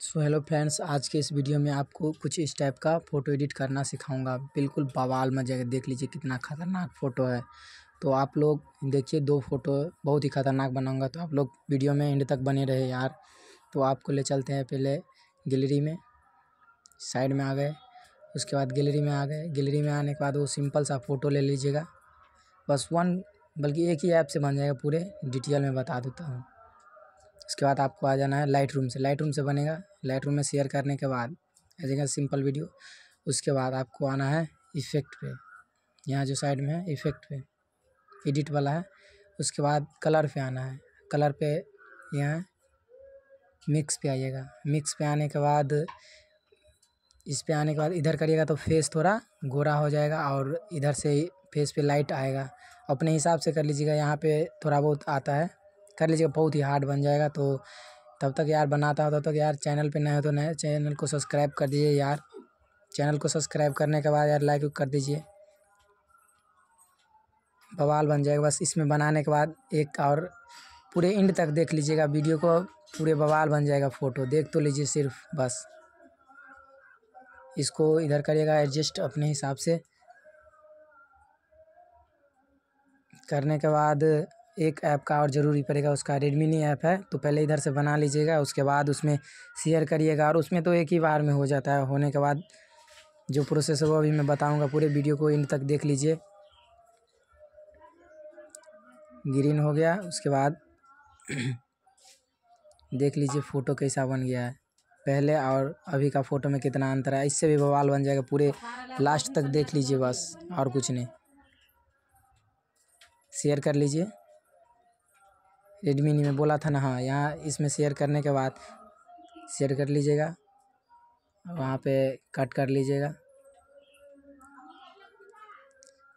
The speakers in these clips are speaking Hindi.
सो हेलो फ्रेंड्स आज के इस वीडियो में आपको कुछ इस टाइप का फ़ोटो एडिट करना सिखाऊंगा बिल्कुल बवाल में जगह देख लीजिए कितना ख़तरनाक फ़ोटो है तो आप लोग देखिए दो फोटो बहुत ही ख़तरनाक बनाऊंगा तो आप लोग वीडियो में एंड तक बने रहे यार तो आपको ले चलते हैं पहले गैलरी में साइड में आ गए उसके बाद गैलरी में आ गए गैलरी में आने के बाद वो सिंपल सा फ़ोटो ले लीजिएगा बस वन बल्कि एक ही ऐप से बन जाएगा पूरे डिटेल में बता देता हूँ उसके बाद आपको आ जाना है लाइट रूम से लाइट रूम से बनेगा लाइट रूम में शेयर करने के बाद आ जाएगा सिंपल वीडियो उसके बाद आपको आना है इफेक्ट पे यहाँ जो साइड में है इफेक्ट पे एडिट वाला है उसके बाद कलर पे आना है कलर पे यहाँ मिक्स पे आइएगा मिक्स पे आने के बाद इस पे आने के बाद इधर करिएगा तो फेस थोड़ा गोरा हो जाएगा और इधर से फेस पे लाइट आएगा अपने हिसाब से कर लीजिएगा यहाँ पे थोड़ा बहुत आता है कर लीजिएगा बहुत ही हार्ड बन जाएगा तो तब तक यार बनाता हो तब तक यार चैनल पे नए हो तो नए चैनल को सब्सक्राइब कर दीजिए यार चैनल को सब्सक्राइब करने के बाद यार लाइक कर दीजिए बवाल बन जाएगा बस इसमें बनाने के बाद एक और पूरे इंड तक देख लीजिएगा वीडियो को पूरे बवाल बन जाएगा फ़ोटो देख तो लीजिए सिर्फ बस इसको इधर करिएगा एडजस्ट अपने हिसाब से करने के बाद एक ऐप का और ज़रूरी पड़ेगा उसका रेडमी नहीं ऐप है तो पहले इधर से बना लीजिएगा उसके बाद उसमें शेयर करिएगा और उसमें तो एक ही बार में हो जाता है होने के बाद जो प्रोसेस है वो अभी मैं बताऊँगा पूरे वीडियो को इन तक देख लीजिए ग्रीन हो गया उसके बाद देख लीजिए फ़ोटो कैसा बन गया है पहले और अभी का फ़ोटो में कितना अंतर है इससे भी बवाल बन जाएगा पूरे लास्ट तक देख लीजिए बस और कुछ नहीं शेयर कर लीजिए रेडमी में बोला था ना हाँ यहाँ इसमें शेयर करने के बाद शेयर कर लीजिएगा वहाँ पे कट कर लीजिएगा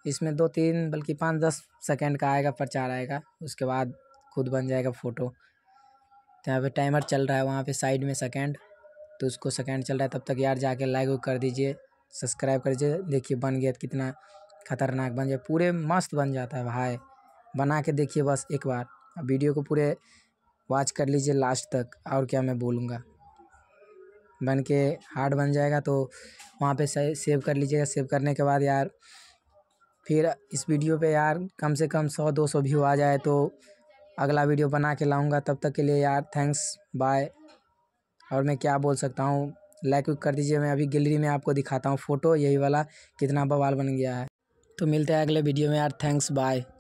इसमें दो तीन बल्कि पाँच दस सेकेंड का आएगा प्रचार आएगा उसके बाद खुद बन जाएगा फ़ोटो तो यहाँ पे टाइमर चल रहा है वहाँ पे साइड में सेकेंड तो उसको सेकेंड चल रहा है तब तक यार जाके लाइक कर दीजिए सब्सक्राइब कर दीजिए देखिए बन गया कितना खतरनाक बन जाए पूरे मस्त बन जाता है भाई बना के देखिए बस एक बार वीडियो को पूरे वॉच कर लीजिए लास्ट तक और क्या मैं बोलूँगा बन के हार्ड बन जाएगा तो वहाँ पे सेव कर लीजिएगा सेव करने के बाद यार फिर इस वीडियो पे यार कम से कम सौ दो सौ व्यू आ जाए तो अगला वीडियो बना के लाऊँगा तब तक के लिए यार थैंक्स बाय और मैं क्या बोल सकता हूँ लाइक कर दीजिए मैं अभी गैलरी में आपको दिखाता हूँ फ़ोटो यही वाला कितना बवाल बन गया है तो मिलते हैं अगले वीडियो में यार थैंक्स बाय